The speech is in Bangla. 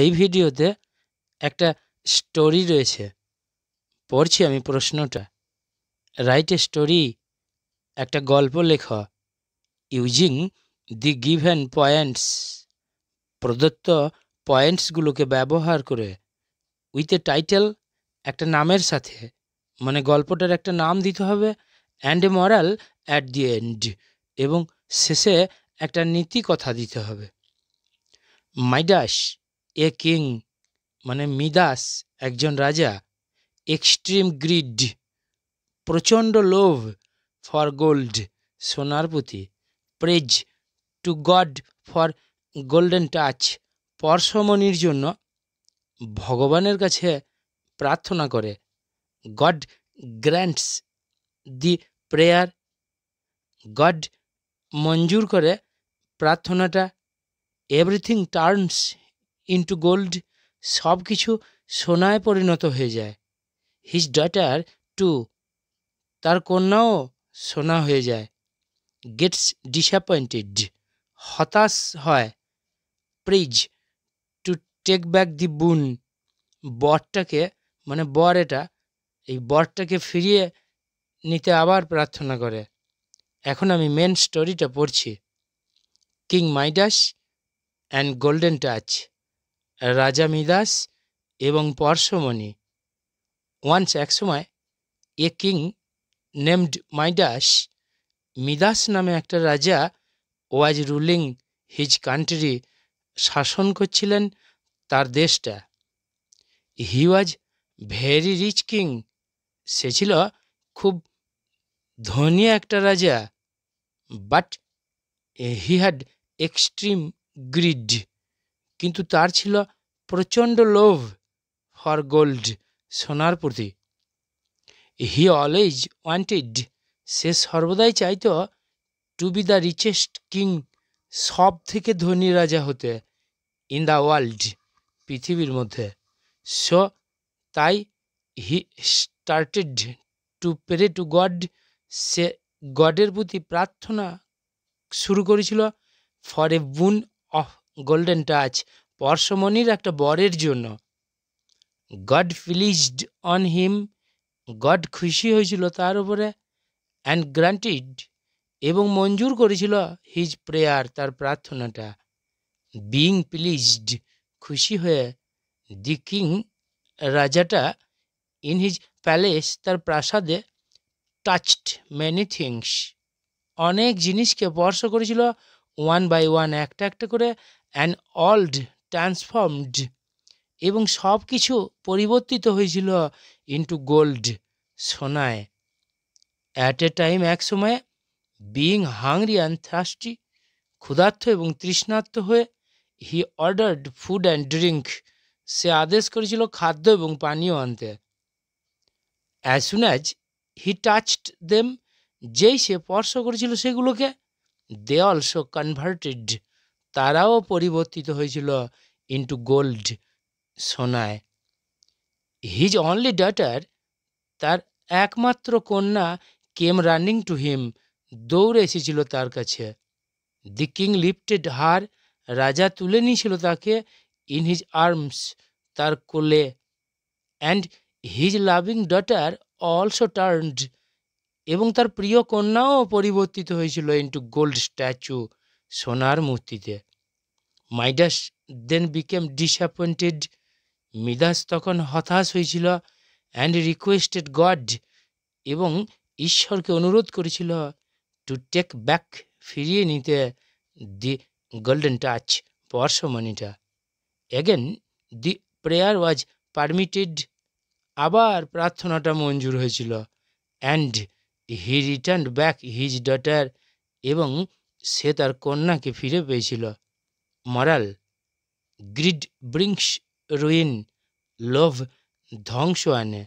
এই ভিডিওতে একটা স্টোরি রয়েছে পড়ছি আমি প্রশ্নটা রাইট এ স্টোরি একটা গল্প লেখ ইউজিং দি গিভেন পয়েন্টস প্রদত্ত পয়েন্টসগুলোকে ব্যবহার করে উইথ এ টাইটেল একটা নামের সাথে মানে গল্পটার একটা নাম দিতে হবে and a moral at the end এবং শেষে একটা নীতি কথা দিতে হবে মাইডাস এ কিং মানে মিদাস একজন রাজা এক্সট্রিম গ্রিড প্রচণ্ড লোভ ফর গোল্ড সোনার প্রতি prays to God for golden touch পরশমণির জন্য ভগবানের কাছে প্রার্থনা করে God grants the prayer God মঞ্জুর করে প্রার্থনাটা এভরিথিং টার্নস ইন্টু গোল্ড সব কিছু সোনায় পরিণত হয়ে যায় হিজ ডটার টু তার কন্যাও সোনা হয়ে যায় গেটস ডিসঅ্যাপয়েন্টেড হতাশ হয় prays to take back the boon বরটাকে মানে বর এটা এই বরটাকে ফিরিয়ে নিতে আবার প্রার্থনা করে এখন আমি মেন স্টোরিটা পড়ছি king Midas and golden touch রাজা মিদাস এবং পরশমণি ওয়ান্স সময় a king named Midas Midas নামে একটা রাজা ওয়াজ রুলিং হিজ কান্ট্রি শাসন করছিলেন তার দেশটা he was very rich king সে ছিল খুব ধনী একটা রাজা but he had extreme greed কিন্তু তার ছিল প্রচণ্ড লোভ ফর গোল্ড সোনার প্রতি হি অলওয়েজ ওয়ান্টেড সে সর্বদাই চাইত to be the richest king সব থেকে ধনী রাজা হতে ইন দ্য ওয়ার্ল্ড পৃথিবীর মধ্যে সো তাই he started to pray to God সে গডের প্রতি প্রার্থনা শুরু করেছিল ফর এ বুন অফ গোল্ডেন টাচ পরশমণির একটা বরের জন্য God pleased on him God খুশি হয়েছিল তার উপরে অ্যান্ড গ্রান্টিড এবং মঞ্জুর করেছিল হিজ প্রেয়ার তার প্রার্থনাটা বিং প্লিজড খুশি হয়ে দি কিং রাজাটা ইন হিজ প্যালেস তার প্রাসাদে টাচড মেনি থিংস অনেক জিনিসকে স্পর্শ করেছিল ওয়ান বাই ওয়ান একটা একটা করে অ্যান্ড অল্ড ট্রান্সফর্মড এবং সব কিছু পরিবর্তিত হয়েছিল ইন্টু গোল্ড সোনায় অ্যাট এ টাইম এক সময়ে বিং হাংরি অ্যান্ড থ্রাস্টি ক্ষুধার্ত এবং তৃষ্ণার্থ হয়ে he ordered food and drink সে আদেশ করেছিল খাদ্য এবং পানীয় আনতে as as he touched them যেই সে স্পর্শ করেছিল সেগুলোকে দে অলসো কনভার্টেড তারাও পরিবর্তিত হয়েছিল ইন্টু গোল্ড সোনায় হিজ অনলি ডাটার তার একমাত্র কন্যা কেম রানিং টু হিম দৌড়ে এসেছিল তার কাছে দি কিং লিফটেড হার রাজা তুলে নিয়েছিল তাকে ইন হিজ আর্মস তার কোলে and his loving daughter also turned এবং তার প্রিয় কন্যাও পরিবর্তিত হয়েছিল ইন্টু গোল্ড স্ট্যাচু সোনার মূর্তিতে Midas then became disappointed Midas তখন হতাশ হয়েছিল অ্যান্ড রিকোয়েস্টেড গড এবং ঈশ্বরকে অনুরোধ করেছিল টু টেক ব্যাক ফিরিয়ে নিতে দি গোল্ডেন টাচ বর্ষমণিটা again the prayer was permitted আবার প্রার্থনাটা মঞ্জুর হয়েছিল and he return back his daughter এবং সে তার কন্যাকে ফিরে পেয়েছিল মরাল গ্রিড ব্রিংস রুইন লোভ ধ্বংস আনে